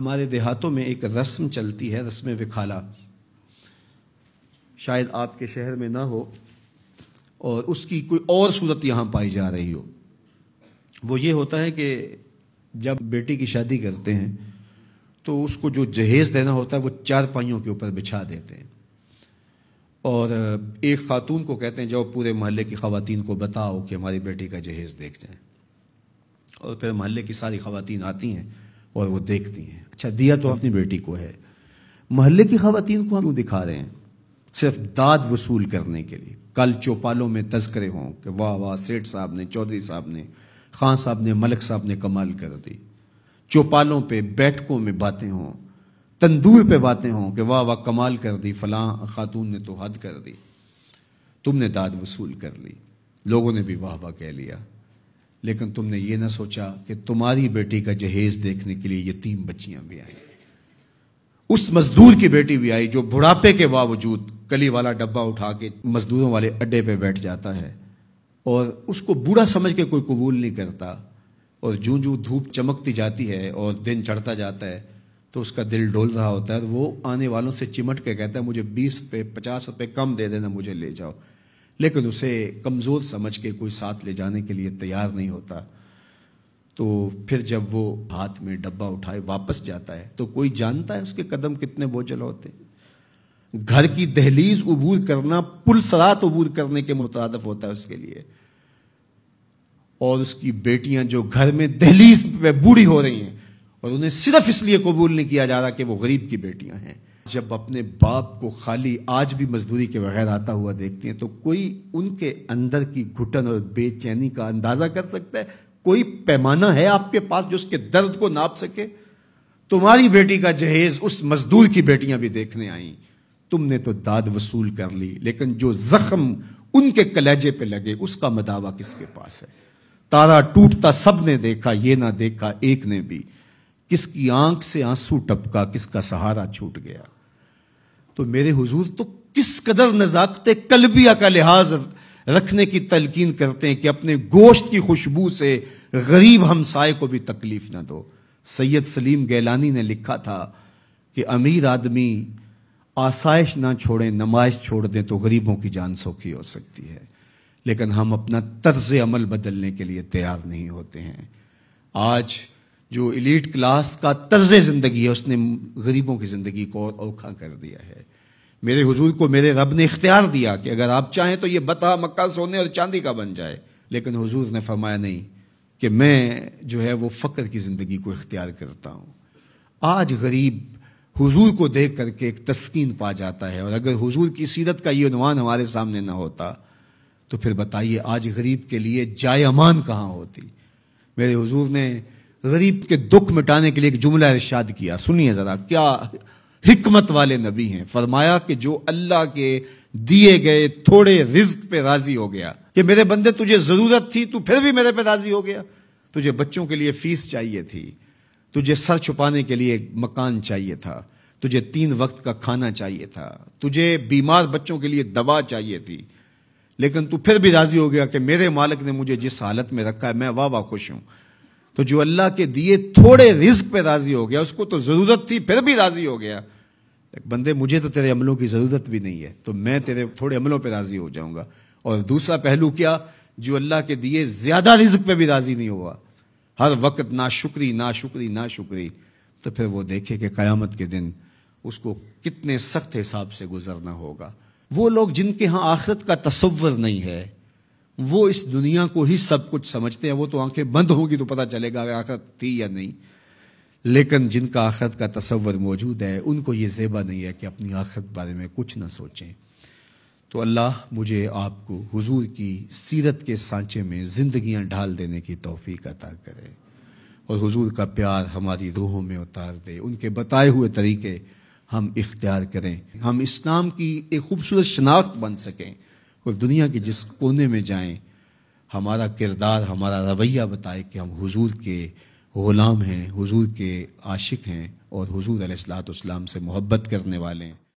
ہمارے دیہاتوں میں ایک رسم چلتی ہے رسم وکھالا شاید آپ کے شہر میں نہ ہو اور اس کی کوئی اور صورت یہاں پائی جا رہی ہو وہ یہ ہوتا ہے کہ جب بیٹی کی شادی کرتے ہیں تو اس کو جو جہیز دینا ہوتا ہے وہ چار پائیوں کے اوپر بچھا دیتے ہیں اور ایک خاتون کو کہتے ہیں جب پورے محلے کی خواتین کو بتاؤ کہ ہماری بیٹی کا جہیز دیکھ جائیں اور پھر محلے کی ساری خواتین آتی ہیں اور وہ دیکھتی ہیں اچھا دیا تو اپنی بیٹی کو ہے محلے کی خواتین کو ہم دکھا رہے ہیں صرف داد وصول کرنے کے لیے کل چوپالوں میں تذکرے ہوں کہ واہ واہ صاحب نے چودھری صاحب نے خان صاحب نے ملک صاحب نے کمال کر دی چوپالوں پہ بیٹھکوں میں باتیں ہوں تندور پہ باتیں ہوں کہ واہ واہ کمال کر دی فلاں خاتون نے تو حد کر دی تم نے داد وصول کر لی لوگوں نے بھی واہ واہ کہہ لیا لیکن تم نے یہ نہ سوچا کہ تمہاری بیٹی کا جہیز دیکھنے کے لیے یتیم بچیاں بھی بھی آئیں اس مزدور کی بیٹی آئی جو بڑھاپے کے باوجود کلی والا ڈبا کے مزدوروں والے اڈے پہ بیٹھ جاتا ہے اور اس کو بوڑھا سمجھ کے کوئی قبول نہیں کرتا اور جوں جوں دھوپ چمکتی جاتی ہے اور دن چڑھتا جاتا ہے تو اس کا دل ڈول رہا ہوتا ہے وہ آنے والوں سے چمٹ کے کہتا ہے مجھے بیس روپے پچاس روپے کم دے دینا مجھے لے جاؤ لیکن اسے کمزور سمجھ کے کوئی ساتھ لے جانے کے لیے تیار نہیں ہوتا تو پھر جب وہ ہاتھ میں ڈبا اٹھائے واپس جاتا ہے تو کوئی جانتا ہے اس کے قدم کتنے بوجھل ہوتے ہیں گھر کی دہلیز عبور کرنا پل سرات عبور کرنے کے مترادف ہوتا ہے اس کے لیے اور اس کی بیٹیاں جو گھر میں دہلیز پہ بوڑھی ہو رہی ہیں اور انہیں صرف اس لیے قبول نہیں کیا جا رہا کہ وہ غریب کی بیٹیاں ہیں جب اپنے باپ کو خالی آج بھی مزدوری کے بغیر آتا ہوا دیکھتے ہیں تو کوئی ان کے اندر کی گھٹن اور بے چینی کا اندازہ کر سکتا ہے ہے کوئی پیمانہ آپ کے کے پاس جو اس درد کو ناپ سکے تمہاری بیٹی کا جہیز اس مزدور کی بیٹیاں بھی دیکھنے آئیں تم نے تو داد وصول کر لی لیکن جو زخم ان کے کلیجے پہ لگے اس کا مداوع کس کے پاس ہے تارا ٹوٹتا سب نے دیکھا یہ نہ دیکھا ایک نے بھی کس کی آنکھ سے آنسو ٹپکا کس کا سہارا چھوٹ گیا تو میرے حضور تو کس قدر نزاکت قلبیہ کا لحاظ رکھنے کی تلقین کرتے ہیں کہ اپنے گوشت کی خوشبو سے غریب ہمسائے کو بھی تکلیف نہ دو سید سلیم گیلانی نے لکھا تھا کہ امیر آدمی آسائش نہ چھوڑیں نمائش چھوڑ دیں تو غریبوں کی جان سوکھی ہو سکتی ہے لیکن ہم اپنا طرز عمل بدلنے کے لیے تیار نہیں ہوتے ہیں آج جو ایلیٹ کلاس کا طرز زندگی ہے اس نے غریبوں کی زندگی کو اور اوکھا کر دیا ہے میرے حضور کو میرے رب نے اختیار دیا کہ اگر آپ چاہیں تو یہ بتا مکہ سونے اور چاندی کا بن جائے لیکن حضور نے فرمایا نہیں کہ میں جو ہے وہ فقر کی زندگی کو اختیار کرتا ہوں آج غریب حضور کو دیکھ کر کے ایک تسکین پا جاتا ہے اور اگر حضور کی سیرت کا یہ عنوان ہمارے سامنے نہ ہوتا تو پھر بتائیے آج غریب کے لیے جائے امان کہاں ہوتی میرے حضور نے غریب کے دکھ مٹانے کے لیے ایک جملہ ارشاد کیا سنیے ذرا کیا حکمت والے نبی ہیں فرمایا کہ جو اللہ کے دیے گئے تھوڑے رزق پہ راضی ہو گیا کہ میرے بندے تجھے ضرورت تھی تو پھر بھی میرے پہ راضی ہو گیا تجھے بچوں کے لیے فیس چاہیے تھی تجھے سر چھپانے کے لیے مکان چاہیے تھا تجھے تین وقت کا کھانا چاہیے تھا تجھے بیمار بچوں کے لیے دوا چاہیے تھی لیکن تو پھر بھی راضی ہو گیا کہ میرے مالک نے مجھے جس حالت میں رکھا ہے میں واہ واہ خوش ہوں تو جو اللہ کے دیے تھوڑے رزق پہ راضی ہو گیا اس کو تو ضرورت تھی پھر بھی راضی ہو گیا ایک بندے مجھے تو تیرے عملوں کی ضرورت بھی نہیں ہے تو میں تیرے تھوڑے عملوں پہ راضی ہو جاؤں گا اور دوسرا پہلو کیا جو اللہ کے دیے زیادہ رزق پہ بھی راضی نہیں ہوا ہر وقت نا شکری نا شکری نا شکری تو پھر وہ دیکھے کہ قیامت کے دن اس کو کتنے سخت حساب سے گزرنا ہوگا وہ لوگ جن کے ہاں آخرت کا تصور نہیں ہے وہ اس دنیا کو ہی سب کچھ سمجھتے ہیں وہ تو آنکھیں بند ہوگی تو پتہ چلے گا آخرت تھی یا نہیں لیکن جن کا آخرت کا تصور موجود ہے ان کو یہ زیبا نہیں ہے کہ اپنی آخرت بارے میں کچھ نہ سوچیں تو اللہ مجھے آپ کو حضور کی سیرت کے سانچے میں زندگیاں ڈھال دینے کی توفیق عطا کرے اور حضور کا پیار ہماری روحوں میں اتار دے ان کے بتائے ہوئے طریقے ہم اختیار کریں ہم اسلام کی ایک خوبصورت شناخت بن سکیں اور دنیا کے جس کونے میں جائیں ہمارا کردار ہمارا رویہ بتائے کہ ہم حضور کے غلام ہیں حضور کے عاشق ہیں اور حضور علیہ السلاۃ اسلام سے محبت کرنے والے ہیں